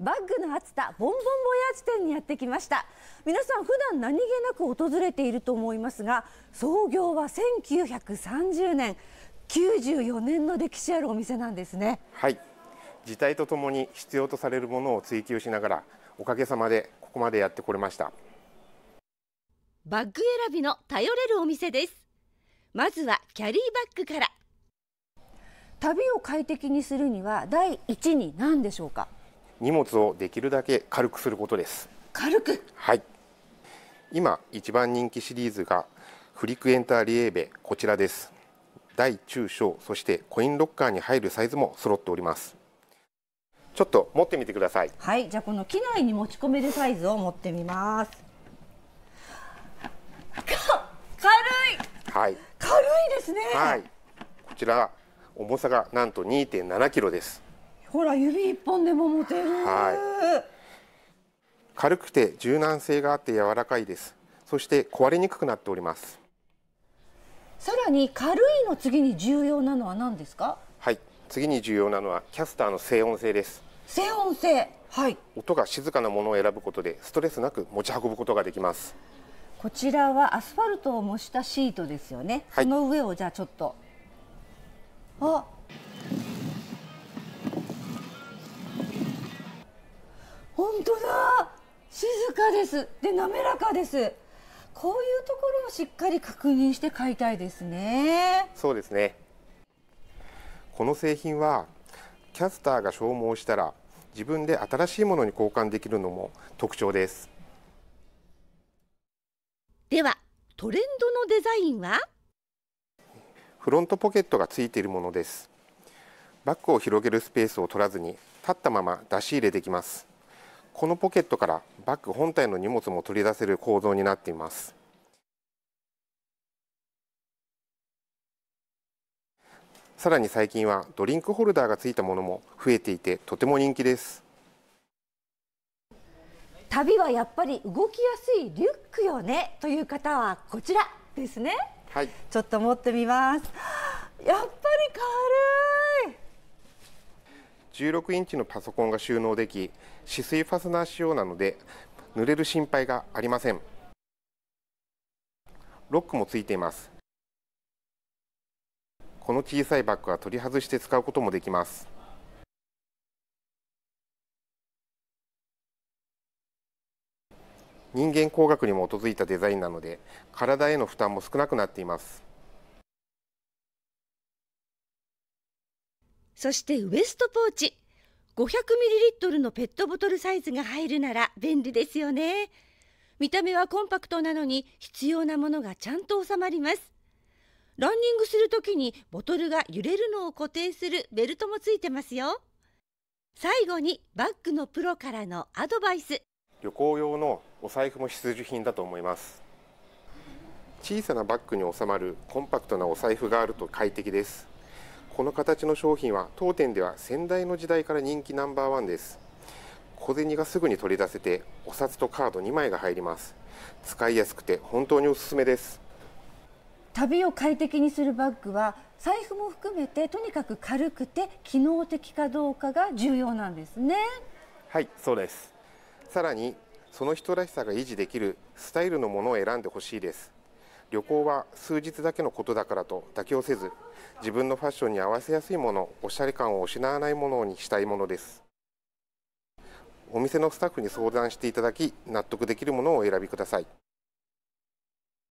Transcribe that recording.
バッグの厚田ボンボンボヤージ店にやってきました皆さん普段何気なく訪れていると思いますが創業は1930年94年の歴史あるお店なんですねはい時代とともに必要とされるものを追求しながらおかげさまでここまでやってこれましたバッグ選びの頼れるお店ですまずはキャリーバッグから旅を快適にするには第一に何でしょうか荷物をできるだけ軽くすることです軽くはい今一番人気シリーズがフリクエンターリエーベこちらです大中小そしてコインロッカーに入るサイズも揃っておりますちょっと持ってみてくださいはいじゃあこの機内に持ち込めるサイズを持ってみます軽いはい軽いですねはいこちら重さがなんと2.7キロですほら指一本でも持てる、はい、軽くて柔軟性があって柔らかいですそして壊れにくくなっておりますさらに軽いの次に重要なのは何ですかはい次に重要なのはキャスターの静音性です静音性はい音が静かなものを選ぶことでストレスなく持ち運ぶことができますこちらはアスファルトを模したシートですよね、はい、その上をじゃあちょっとあ本当だ静かですで滑らかですこういうところをしっかり確認して買いたいですねそうですねこの製品はキャスターが消耗したら自分で新しいものに交換できるのも特徴ですではトレンドのデザインはフロントポケットが付いているものですバッグを広げるスペースを取らずに立ったまま出し入れできますこのポケットからバッグ本体の荷物も取り出せる構造になっていますさらに最近はドリンクホルダーが付いたものも増えていてとても人気です旅はやっぱり動きやすいリュックよねという方はこちらですねはい、ちょっと持ってみますやっぱり軽い16インチのパソコンが収納でき止水ファスナー仕様なので濡れる心配がありませんロックもついていますこの小さいバッグは取り外して使うこともできます人間工学にも基づいたデザインなので体への負担も少なくなっていますそしてウエストポーチ5 0 0トルのペットボトルサイズが入るなら便利ですよね見た目はコンパクトなのに必要なものがちゃんと収まりますランニングするときにボトルが揺れるのを固定するベルトもついてますよ最後にバッグのプロからのアドバイス旅行用のお財布も必需品だと思います小さなバッグに収まるコンパクトなお財布があると快適ですこの形の商品は当店では先代の時代から人気ナンバーワンです小銭がすぐに取り出せてお札とカード2枚が入ります使いやすくて本当におすすめです旅を快適にするバッグは財布も含めてとにかく軽くて機能的かどうかが重要なんですねはいそうですさらにその人らしさが維持できるスタイルのものを選んでほしいです旅行は数日だけのことだからと妥協せず自分のファッションに合わせやすいものおしゃれ感を失わないものにしたいものですお店のスタッフに相談していただき納得できるものをお選びください